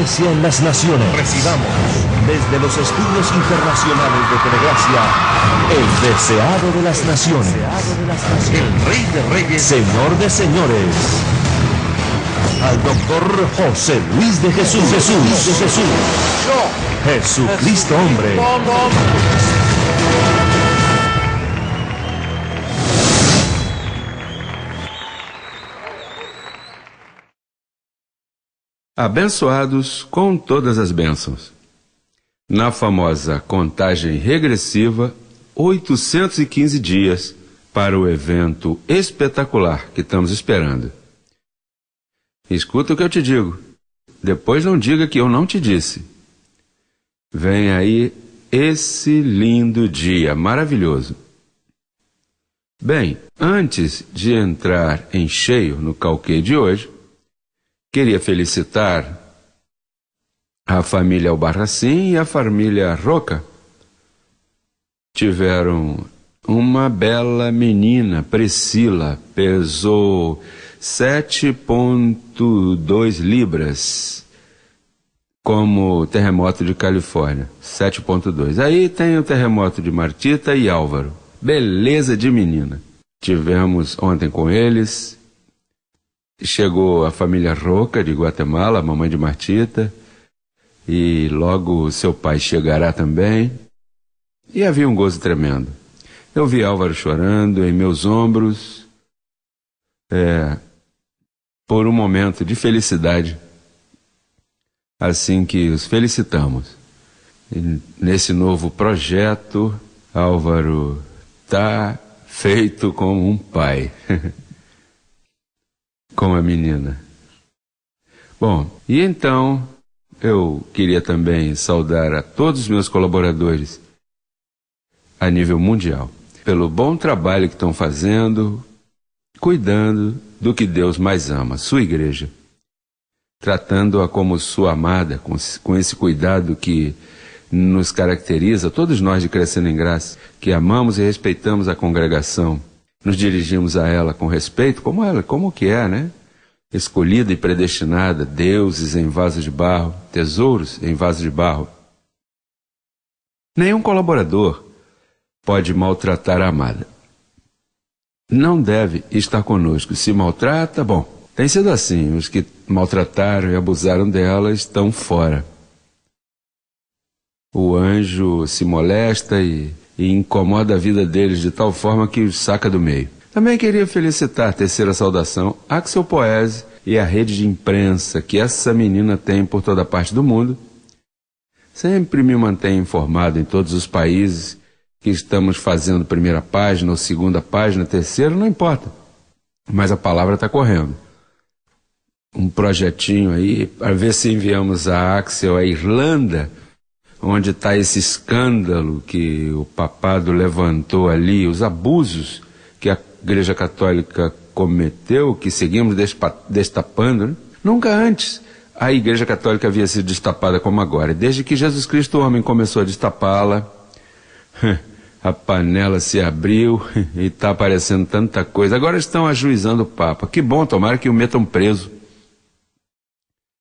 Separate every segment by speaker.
Speaker 1: en las Naciones. Recibamos desde los estudios internacionales de Telegracia el deseado de las Naciones. El Rey de Reyes. Señor de Señores. Al doctor José Luis de Jesús. Jesús Jesús Jesús. Jesucristo hombre. abençoados com todas as bênçãos. Na famosa contagem regressiva, 815 dias para o evento espetacular que estamos esperando. Escuta o que eu te digo. Depois não diga que eu não te disse. Vem aí esse lindo dia maravilhoso. Bem, antes de entrar em cheio no calque de hoje, Queria felicitar a família Albarracin e a família Roca. Tiveram uma bela menina, Priscila, pesou 7,2 libras, como terremoto de Califórnia, 7,2. Aí tem o terremoto de Martita e Álvaro. Beleza de menina. Tivemos ontem com eles, Chegou a família Roca de Guatemala, a mamãe de Martita, e logo seu pai chegará também. E havia um gozo tremendo. Eu vi Álvaro chorando em meus ombros, é, por um momento de felicidade, assim que os felicitamos. E nesse novo projeto, Álvaro está feito como um pai. com a menina. Bom, e então eu queria também saudar a todos os meus colaboradores a nível mundial pelo bom trabalho que estão fazendo, cuidando do que Deus mais ama, sua igreja, tratando-a como sua amada, com, com esse cuidado que nos caracteriza, todos nós de Crescendo em Graça, que amamos e respeitamos a congregação, nos dirigimos a ela com respeito, como ela, como que é, né? escolhida e predestinada, deuses em vaso de barro, tesouros em vaso de barro. Nenhum colaborador pode maltratar a amada. Não deve estar conosco. Se maltrata, bom, tem sido assim. Os que maltrataram e abusaram dela estão fora. O anjo se molesta e, e incomoda a vida deles de tal forma que os saca do meio. Também queria felicitar Terceira Saudação, Axel Poese e a rede de imprensa que essa menina tem por toda parte do mundo. Sempre me mantém informado em todos os países que estamos fazendo primeira página ou segunda página, terceira, não importa. Mas a palavra está correndo. Um projetinho aí para ver se enviamos a Axel à Irlanda, onde está esse escândalo que o papado levantou ali, os abusos Igreja Católica cometeu, que seguimos destapando, né? nunca antes a Igreja Católica havia sido destapada como agora. Desde que Jesus Cristo, o homem, começou a destapá-la, a panela se abriu e está aparecendo tanta coisa. Agora estão ajuizando o Papa. Que bom, tomara que o metam preso.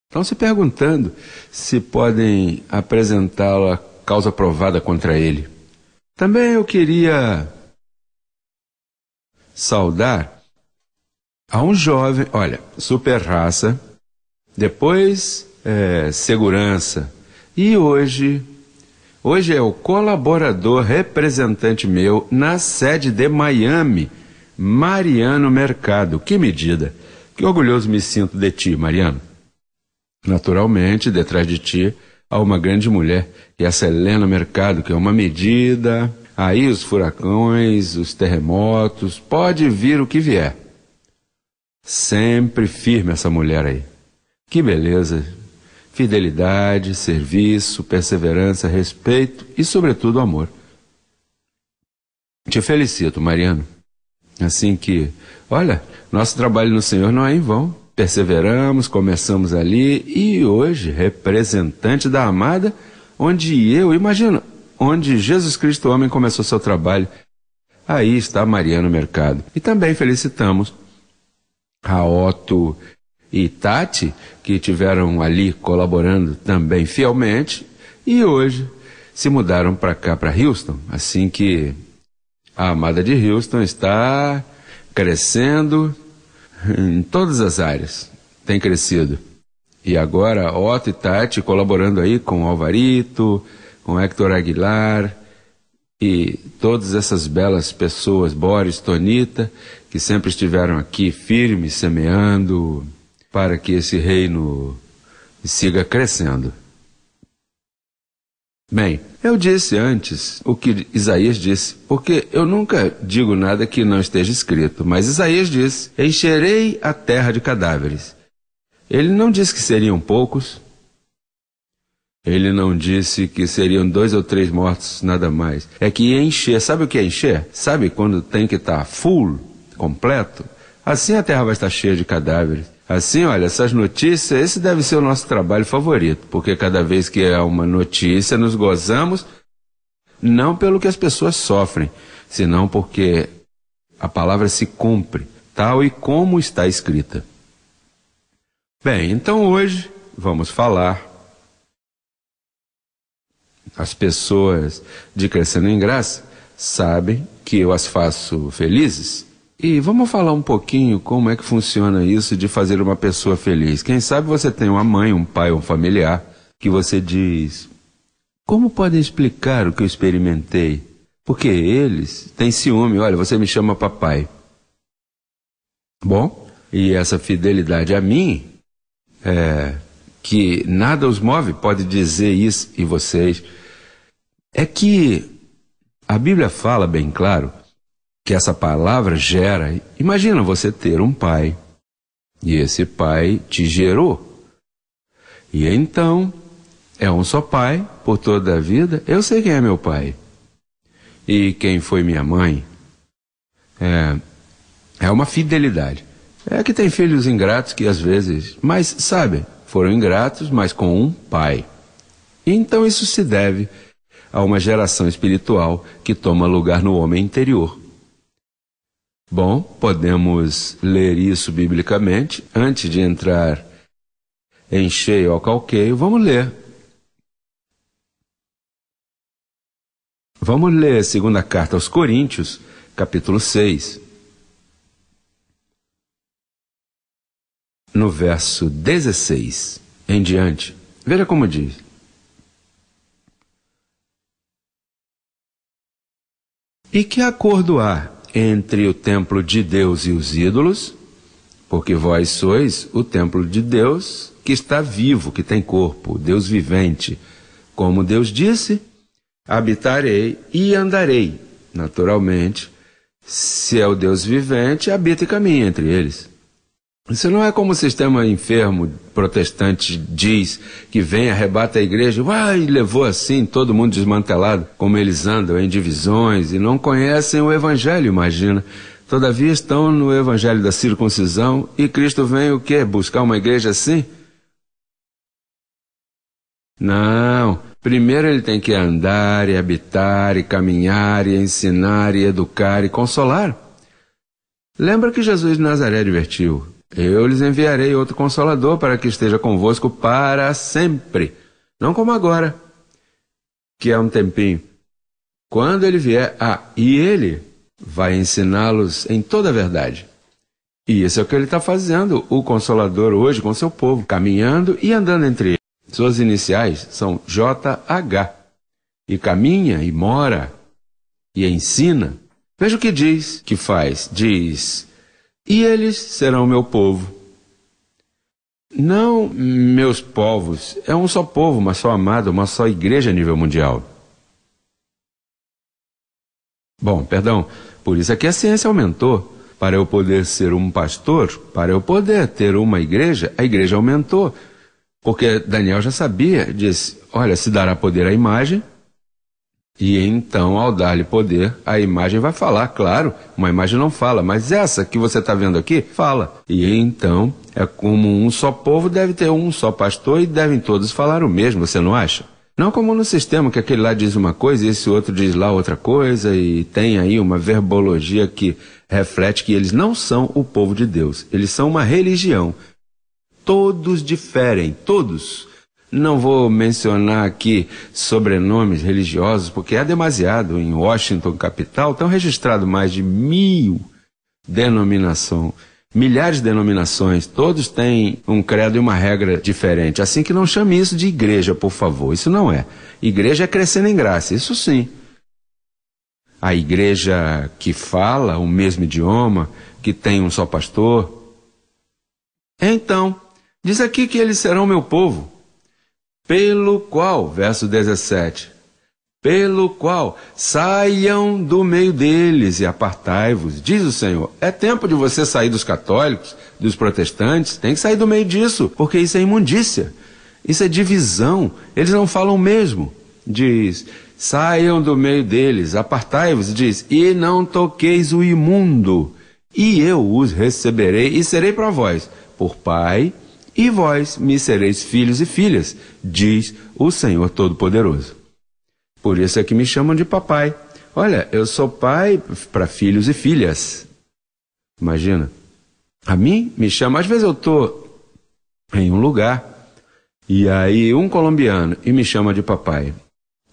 Speaker 1: Estão se perguntando se podem apresentá-la causa provada contra ele. Também eu queria saudar a um jovem, olha, super raça, depois é, segurança, e hoje, hoje é o colaborador representante meu na sede de Miami, Mariano Mercado. Que medida! Que orgulhoso me sinto de ti, Mariano. Naturalmente, detrás de ti há uma grande mulher, e essa Helena Mercado, que é uma medida Aí os furacões, os terremotos, pode vir o que vier. Sempre firme essa mulher aí. Que beleza! Fidelidade, serviço, perseverança, respeito e, sobretudo, amor. Te felicito, Mariano. Assim que, olha, nosso trabalho no Senhor não é em vão. Perseveramos, começamos ali e hoje, representante da amada, onde eu imagino, onde Jesus Cristo Homem começou seu trabalho. Aí está Mariano Mercado. E também felicitamos a Otto e Tati, que tiveram ali colaborando também fielmente, e hoje se mudaram para cá, para Houston, assim que a amada de Houston está crescendo em todas as áreas, tem crescido. E agora Otto e Tati colaborando aí com Alvarito, com Hector Aguilar e todas essas belas pessoas, Boris, Tonita, que sempre estiveram aqui firmes, semeando, para que esse reino siga crescendo. Bem, eu disse antes o que Isaías disse, porque eu nunca digo nada que não esteja escrito, mas Isaías disse: Encherei a terra de cadáveres. Ele não disse que seriam poucos, ele não disse que seriam dois ou três mortos, nada mais. É que encher. Sabe o que é encher? Sabe quando tem que estar tá full, completo? Assim a terra vai estar cheia de cadáveres. Assim, olha, essas notícias, esse deve ser o nosso trabalho favorito, porque cada vez que é uma notícia, nos gozamos, não pelo que as pessoas sofrem, senão porque a palavra se cumpre, tal e como está escrita. Bem, então hoje vamos falar as pessoas de Crescendo em Graça sabem que eu as faço felizes. E vamos falar um pouquinho como é que funciona isso de fazer uma pessoa feliz. Quem sabe você tem uma mãe, um pai, um familiar que você diz: Como podem explicar o que eu experimentei? Porque eles têm ciúme. Olha, você me chama papai. Bom, e essa fidelidade a mim, é, que nada os move, pode dizer isso e vocês é que a Bíblia fala bem claro que essa palavra gera. Imagina você ter um pai e esse pai te gerou. E então é um só pai por toda a vida. Eu sei quem é meu pai e quem foi minha mãe. É, é uma fidelidade. É que tem filhos ingratos que às vezes, mas sabe, foram ingratos, mas com um pai. Então isso se deve a uma geração espiritual que toma lugar no homem interior. Bom, podemos ler isso biblicamente. Antes de entrar em cheio ao calqueio, vamos ler. Vamos ler a segunda carta aos Coríntios, capítulo 6. No verso 16 em diante. Veja como diz. E que acordo há entre o templo de Deus e os ídolos? Porque vós sois o templo de Deus que está vivo, que tem corpo, Deus vivente. Como Deus disse, habitarei e andarei. Naturalmente, se é o Deus vivente, habita e caminha entre eles. Isso não é como o sistema enfermo protestante diz, que vem, arrebata a igreja, e levou assim, todo mundo desmantelado, como eles andam em divisões e não conhecem o evangelho, imagina. Todavia estão no evangelho da circuncisão e Cristo vem o quê? Buscar uma igreja assim? Não. Primeiro ele tem que andar e habitar e caminhar e ensinar e educar e consolar. Lembra que Jesus de Nazaré divertiu eu lhes enviarei outro consolador para que esteja convosco para sempre, não como agora, que é um tempinho. Quando ele vier, ah, e ele vai ensiná-los em toda a verdade. E isso é o que ele está fazendo, o Consolador, hoje com seu povo, caminhando e andando entre eles. Suas iniciais são JH. E caminha e mora e ensina. Veja o que diz, que faz. Diz: e eles serão meu povo. Não meus povos, é um só povo, uma só amada, uma só igreja a nível mundial. Bom, perdão, por isso é que a ciência aumentou. Para eu poder ser um pastor, para eu poder ter uma igreja, a igreja aumentou. Porque Daniel já sabia, disse: Olha, se dará poder à imagem, e então, ao dar-lhe poder, a imagem vai falar, claro, uma imagem não fala, mas essa que você está vendo aqui, fala. E então, é como um só povo deve ter um só pastor e devem todos falar o mesmo, você não acha? Não como no sistema que aquele lá diz uma coisa e esse outro diz lá outra coisa e tem aí uma verbologia que reflete que eles não são o povo de Deus, eles são uma religião. Todos diferem, todos. Não vou mencionar aqui sobrenomes religiosos, porque é demasiado. Em Washington, capital, estão registrados mais de mil denominações, milhares de denominações. Todos têm um credo e uma regra diferente. Assim que não chame isso de igreja, por favor. Isso não é. Igreja é crescendo em graça, isso sim. A igreja que fala o mesmo idioma, que tem um só pastor. Então, diz aqui que eles serão meu povo. Pelo qual, verso 17, pelo qual saiam do meio deles e apartai-vos, diz o Senhor. É tempo de você sair dos católicos, dos protestantes, tem que sair do meio disso, porque isso é imundícia, isso é divisão, eles não falam mesmo. Diz: saiam do meio deles, apartai-vos, diz, e não toqueis o imundo, e eu os receberei e serei para vós, por pai e vós me sereis filhos e filhas, diz o Senhor Todo-Poderoso. Por isso é que me chamam de papai. Olha, eu sou pai para filhos e filhas. Imagina. A mim me chama, às vezes eu estou em um lugar e aí um colombiano e me chama de papai.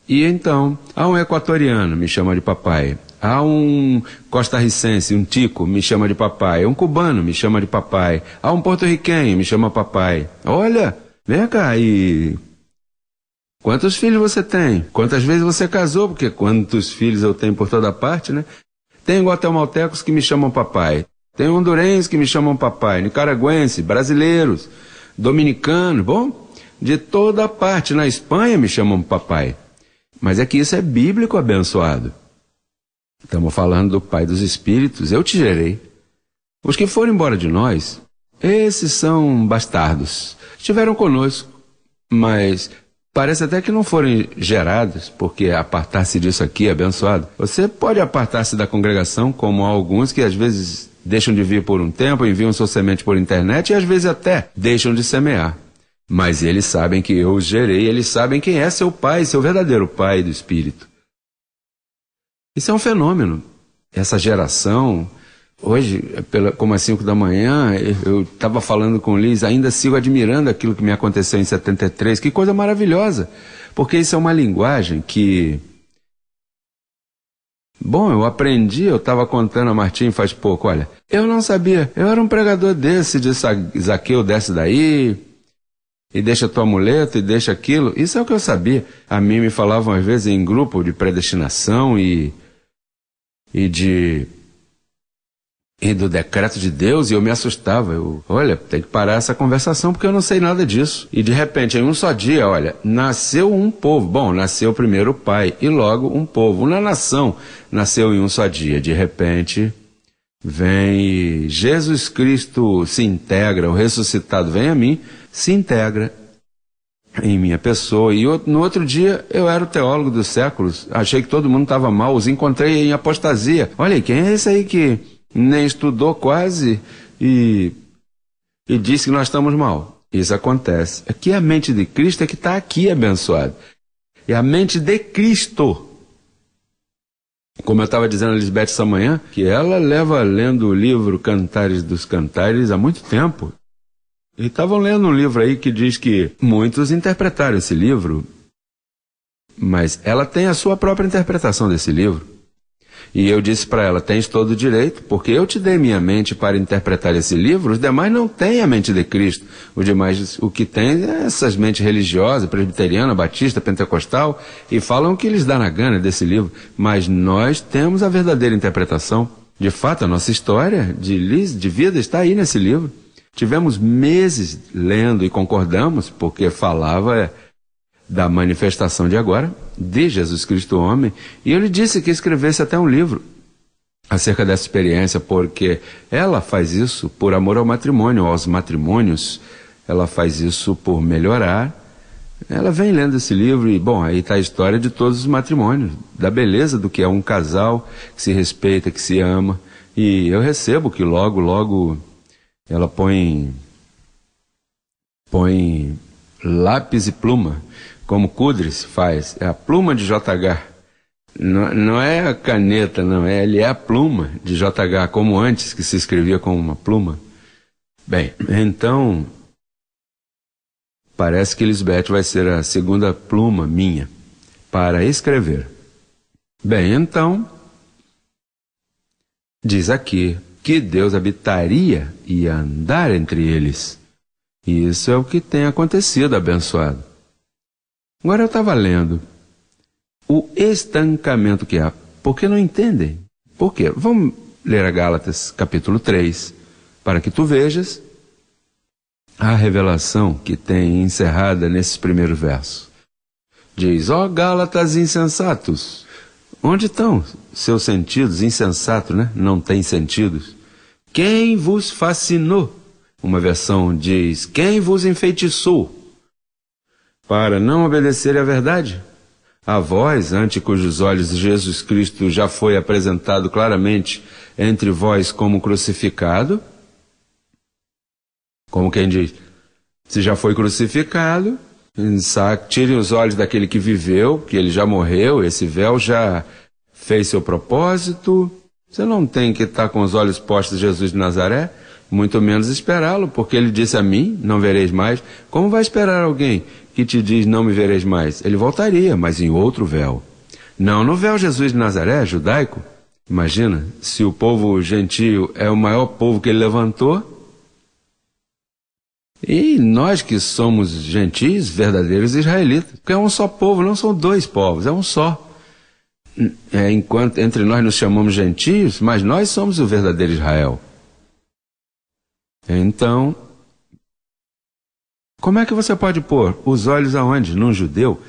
Speaker 1: E então, há um equatoriano me chama de papai. Há um costarricense, um tico, me chama de papai. Um cubano me chama de papai. Há um porto-riquenho me chama papai. Olha, vem cá e. Quantos filhos você tem? Quantas vezes você casou? Porque quantos filhos eu tenho por toda parte, né? Tem guatemaltecos que me chamam papai. Tem hondurenses que me chamam papai. Nicaragüense, brasileiros, dominicanos, bom? De toda parte. Na Espanha me chamam papai. Mas é que isso é bíblico abençoado. Estamos falando do Pai dos Espíritos, eu te gerei. Os que foram embora de nós, esses são bastardos. Estiveram conosco, mas Parece até que não foram gerados, porque apartar-se disso aqui é abençoado. Você pode apartar-se da congregação, como alguns que às vezes deixam de vir por um tempo, enviam sua semente por internet e às vezes até deixam de semear. Mas eles sabem que eu os gerei, eles sabem quem é seu pai, seu verdadeiro pai do Espírito. Isso é um fenômeno. Essa geração, hoje, pela, como às 5 da manhã, eu estava falando com o Liz, ainda sigo admirando aquilo que me aconteceu em 73. Que coisa maravilhosa! Porque isso é uma linguagem que. Bom, eu aprendi, eu estava contando a Martim faz pouco, olha, eu não sabia, eu era um pregador desse, de Zaqueu desce daí, e deixa tua muleta, e deixa aquilo, isso é o que eu sabia. A mim me falavam às vezes em grupo de predestinação e e de e do decreto de Deus e eu me assustava. Eu, olha, tem que parar essa conversação porque eu não sei nada disso. E de repente, em um só dia, olha, nasceu um povo. Bom, nasceu primeiro o pai e logo um povo. Uma nação nasceu em um só dia. De repente, vem Jesus Cristo se integra, o ressuscitado vem a mim, se integra em minha pessoa. E outro, no outro dia eu era o teólogo dos séculos. Achei que todo mundo estava mal, os encontrei em apostasia. Olha, quem é esse aí que nem estudou quase e, e disse que nós estamos mal? Isso acontece. Aqui é a mente de Cristo é que está aqui abençoada. É a mente de Cristo. Como eu estava dizendo a Lisbeth essa manhã, que ela leva lendo o livro Cantares dos Cantares há muito tempo. E estavam lendo um livro aí que diz que muitos interpretaram esse livro, mas ela tem a sua própria interpretação desse livro. E eu disse para ela: tens todo o direito, porque eu te dei minha mente para interpretar esse livro, os demais não têm a mente de Cristo. Os demais, o que têm é essas mentes religiosas, presbiteriana, batista, pentecostal, e falam o que lhes dá na gana desse livro. Mas nós temos a verdadeira interpretação. De fato, a nossa história de, de vida está aí nesse livro. Tivemos meses lendo e concordamos, porque falava é, da manifestação de agora, de Jesus Cristo homem, e eu lhe disse que escrevesse até um livro acerca dessa experiência, porque ela faz isso por amor ao matrimônio, aos matrimônios, ela faz isso por melhorar. Ela vem lendo esse livro e, bom, aí está a história de todos os matrimônios, da beleza do que é um casal que se respeita, que se ama. E eu recebo que logo, logo ela põe põe lápis e pluma, como Kudris faz, é a pluma de JH. Não, não é a caneta, não, é, ele é a pluma de JH, como antes que se escrevia com uma pluma. Bem, então parece que Lisbeth vai ser a segunda pluma minha para escrever. Bem, então diz aqui que Deus habitaria e andar entre eles. E isso é o que tem acontecido, abençoado. Agora eu estava lendo o estancamento que há, porque não entendem. Por quê? Vamos ler a Gálatas capítulo 3, para que tu vejas a revelação que tem encerrada nesse primeiro verso. Diz: Ó oh, Gálatas insensatos, onde estão seus sentidos? Insensato, né? Não tem sentidos. Quem vos fascinou? Uma versão diz: Quem vos enfeitiçou? Para não obedecer à verdade? A voz, ante cujos olhos Jesus Cristo já foi apresentado claramente entre vós como crucificado? Como quem diz: Se já foi crucificado, tirem os olhos daquele que viveu, que ele já morreu, esse véu já fez seu propósito, você não tem que estar tá com os olhos postos em Jesus de Nazaré, muito menos esperá-lo, porque ele disse a mim: Não vereis mais. Como vai esperar alguém que te diz: Não me vereis mais? Ele voltaria, mas em outro véu. Não no véu Jesus de Nazaré, judaico. Imagina se o povo gentio é o maior povo que ele levantou. E nós que somos gentis, verdadeiros israelitas, porque é um só povo, não são dois povos, é um só é, enquanto entre nós nos chamamos gentios, mas nós somos o verdadeiro Israel. Então, como é que você pode pôr os olhos aonde? Num judeu,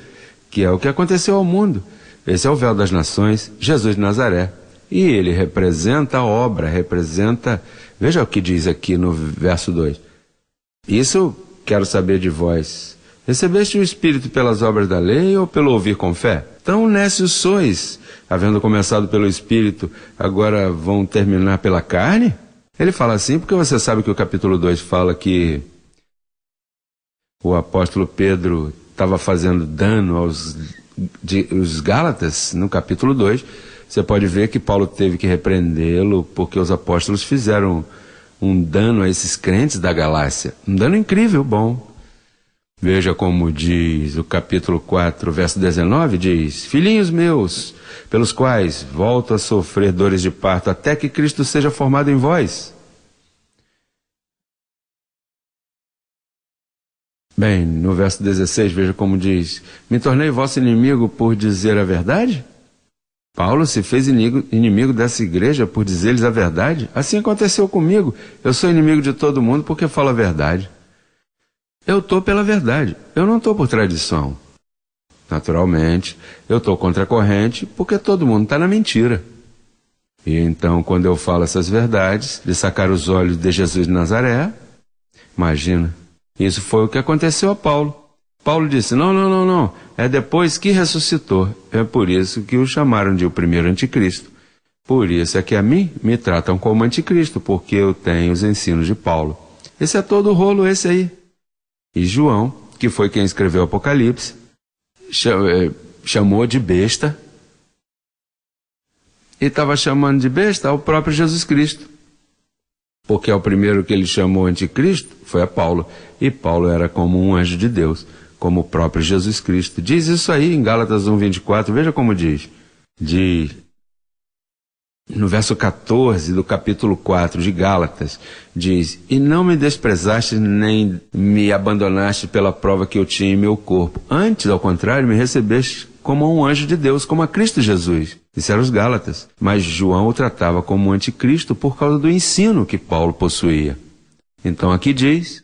Speaker 1: que é o que aconteceu ao mundo. Esse é o véu das nações, Jesus de Nazaré. E ele representa a obra, representa. Veja o que diz aqui no verso 2. Isso quero saber de vós. Recebeste o Espírito pelas obras da lei ou pelo ouvir com fé? Tão nécios sois, havendo começado pelo Espírito, agora vão terminar pela carne? Ele fala assim porque você sabe que o capítulo 2 fala que o apóstolo Pedro estava fazendo dano aos de, os Gálatas, no capítulo 2. Você pode ver que Paulo teve que repreendê-lo porque os apóstolos fizeram um dano a esses crentes da Galácia. Um dano incrível, bom. Veja como diz o capítulo 4, verso 19, diz: Filhinhos meus, pelos quais volto a sofrer dores de parto até que Cristo seja formado em vós. Bem, no verso 16, veja como diz: Me tornei vosso inimigo por dizer a verdade? Paulo se fez inimigo, inimigo dessa igreja por dizer-lhes a verdade? Assim aconteceu comigo. Eu sou inimigo de todo mundo porque falo a verdade. Eu estou pela verdade, eu não estou por tradição. Naturalmente, eu estou contra a corrente porque todo mundo está na mentira. E então, quando eu falo essas verdades, de sacar os olhos de Jesus de Nazaré, imagina, isso foi o que aconteceu a Paulo. Paulo disse: não, não, não, não, é depois que ressuscitou. É por isso que o chamaram de o primeiro anticristo. Por isso é que a mim me tratam como anticristo, porque eu tenho os ensinos de Paulo. Esse é todo o rolo, esse aí. E João, que foi quem escreveu o Apocalipse, é, chamou de besta. E estava chamando de besta ao próprio Jesus Cristo. Porque o primeiro que ele chamou anticristo foi a Paulo. E Paulo era como um anjo de Deus, como o próprio Jesus Cristo. Diz isso aí em Gálatas 24, veja como diz. De no verso 14 do capítulo 4 de Gálatas, diz: E não me desprezaste nem me abandonaste pela prova que eu tinha em meu corpo. Antes, ao contrário, me recebeste como um anjo de Deus, como a Cristo Jesus. Disseram os Gálatas. Mas João o tratava como um anticristo por causa do ensino que Paulo possuía. Então aqui diz,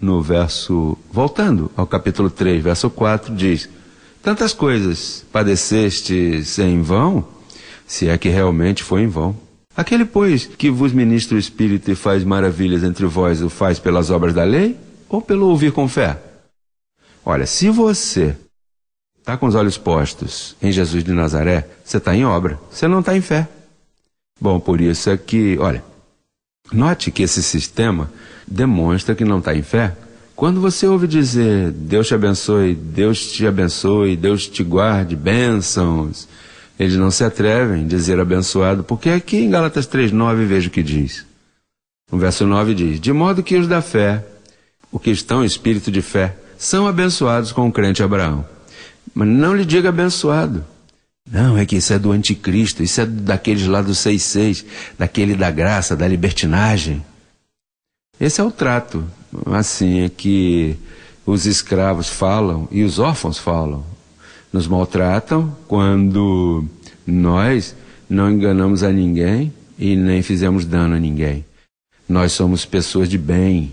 Speaker 1: no verso. Voltando ao capítulo 3, verso 4, diz: Tantas coisas padecestes em vão se é que realmente foi em vão. Aquele, pois, que vos ministra o Espírito e faz maravilhas entre vós, o faz pelas obras da lei ou pelo ouvir com fé? Olha, se você está com os olhos postos em Jesus de Nazaré, você está em obra, você não está em fé. Bom, por isso é que, olha, note que esse sistema demonstra que não está em fé. Quando você ouve dizer Deus te abençoe, Deus te abençoe, Deus te guarde, bênçãos, eles não se atrevem a dizer abençoado, porque aqui em Galatas 3,9 veja o que diz. O verso 9 diz: De modo que os da fé, o que estão em espírito de fé, são abençoados com o crente Abraão. Mas não lhe diga abençoado. Não, é que isso é do anticristo, isso é daqueles lá do 66, daquele da graça, da libertinagem. Esse é o trato, assim, é que os escravos falam e os órfãos falam nos maltratam, quando nós não enganamos a ninguém e nem fizemos dano a ninguém. Nós somos pessoas de bem.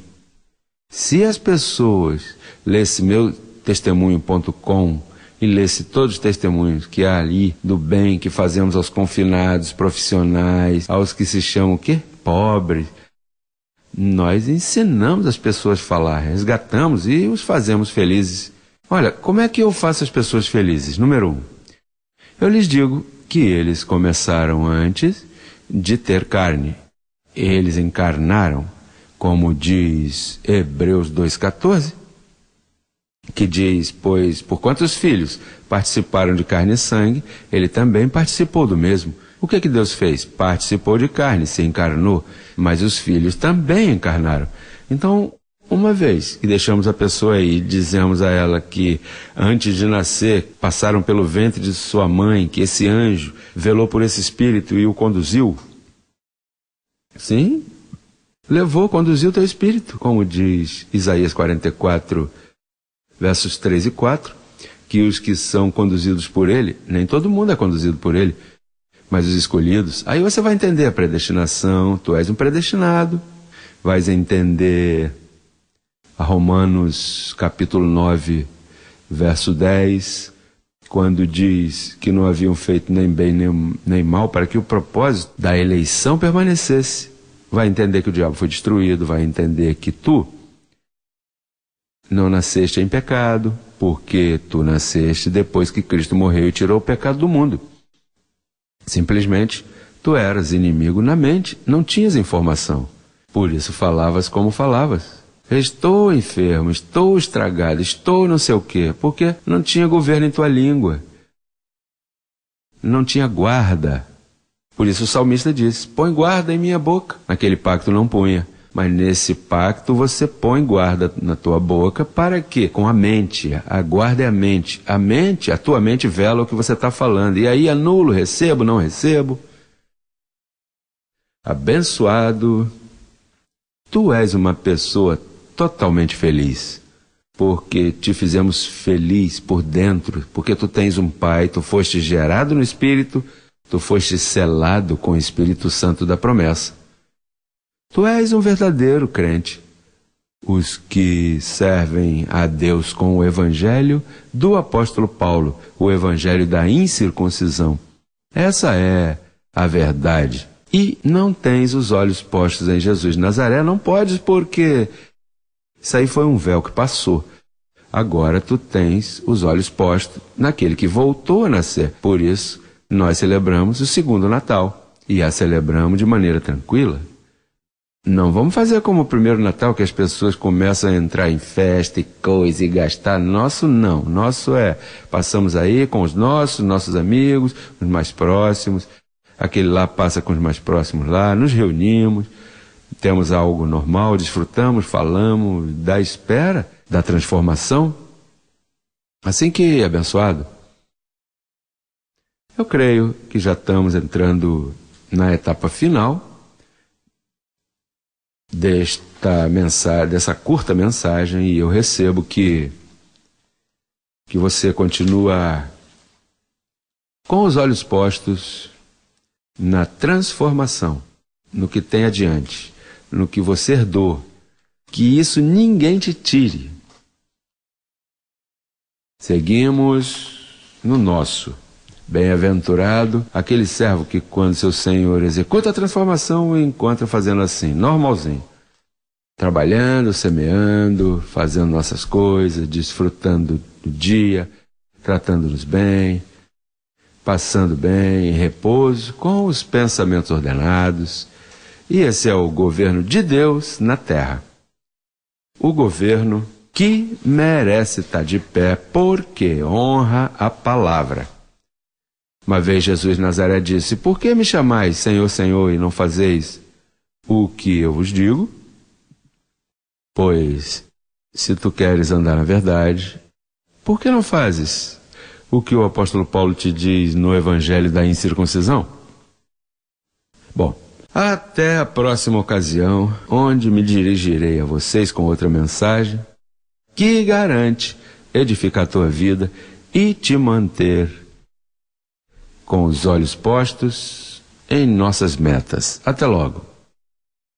Speaker 1: Se as pessoas lessem meu testemunho.com e lessem todos os testemunhos que há ali do bem que fazemos aos confinados, profissionais, aos que se chamam o quê? Pobres. Nós ensinamos as pessoas a falar, resgatamos e os fazemos felizes Olha, como é que eu faço as pessoas felizes? Número um, eu lhes digo que eles começaram antes de ter carne. Eles encarnaram, como diz Hebreus 2,14, que diz: Pois por quantos filhos participaram de carne e sangue, ele também participou do mesmo. O que, que Deus fez? Participou de carne, se encarnou, mas os filhos também encarnaram. Então, uma vez que deixamos a pessoa aí e dizemos a ela que antes de nascer passaram pelo ventre de sua mãe, que esse anjo velou por esse espírito e o conduziu? Sim, levou, conduziu teu espírito, como diz Isaías 44, versos 3 e 4, que os que são conduzidos por ele, nem todo mundo é conduzido por ele, mas os escolhidos. Aí você vai entender a predestinação, tu és um predestinado, vais entender a Romanos capítulo 9, verso 10, quando diz que não haviam feito nem bem nem, nem mal para que o propósito da eleição permanecesse. Vai entender que o diabo foi destruído, vai entender que tu não nasceste em pecado, porque tu nasceste depois que Cristo morreu e tirou o pecado do mundo. Simplesmente, tu eras inimigo na mente, não tinhas informação. Por isso falavas como falavas. Estou enfermo, estou estragado, estou não sei o quê, porque não tinha governo em tua língua. Não tinha guarda. Por isso o salmista disse: Põe guarda em minha boca. Naquele pacto não punha. Mas nesse pacto você põe guarda na tua boca para que? Com a mente. A guarda é a mente. A mente, a tua mente vela o que você está falando. E aí anulo, recebo, não recebo. Abençoado, tu és uma pessoa totalmente feliz, porque te fizemos feliz por dentro, porque tu tens um Pai, tu foste gerado no Espírito, tu foste selado com o Espírito Santo da promessa. Tu és um verdadeiro crente. Os que servem a Deus com o Evangelho do apóstolo Paulo, o Evangelho da incircuncisão. Essa é a verdade. E não tens os olhos postos em Jesus de Nazaré, não podes, porque isso aí foi um véu que passou. Agora tu tens os olhos postos naquele que voltou a nascer. Por isso, nós celebramos o segundo Natal. E a celebramos de maneira tranquila. Não vamos fazer como o primeiro Natal, que as pessoas começam a entrar em festa e coisa e gastar. Nosso não. Nosso é passamos aí com os nossos, nossos amigos, os mais próximos. Aquele lá passa com os mais próximos lá, nos reunimos temos algo normal, desfrutamos, falamos da espera da transformação. Assim que, abençoado, eu creio que já estamos entrando na etapa final desta mensagem, dessa curta mensagem, e eu recebo que que você continua com os olhos postos na transformação, no que tem adiante no que você herdou, que isso ninguém te tire. Seguimos no nosso. Bem-aventurado aquele servo que, quando seu senhor executa a transformação, o encontra fazendo assim, normalzinho. Trabalhando, semeando, fazendo nossas coisas, desfrutando do dia, tratando-nos bem, passando bem, em repouso, com os pensamentos ordenados, e esse é o governo de Deus na terra. O governo que merece estar tá de pé porque honra a palavra. Uma vez Jesus Nazaré disse: Por que me chamais Senhor, Senhor e não fazeis o que eu vos digo? Pois, se tu queres andar na verdade, por que não fazes o que o apóstolo Paulo te diz no Evangelho da incircuncisão? Bom, até a próxima ocasião, onde me dirigirei a vocês com outra mensagem que garante edificar a tua vida e te manter com os olhos postos em nossas metas. Até logo.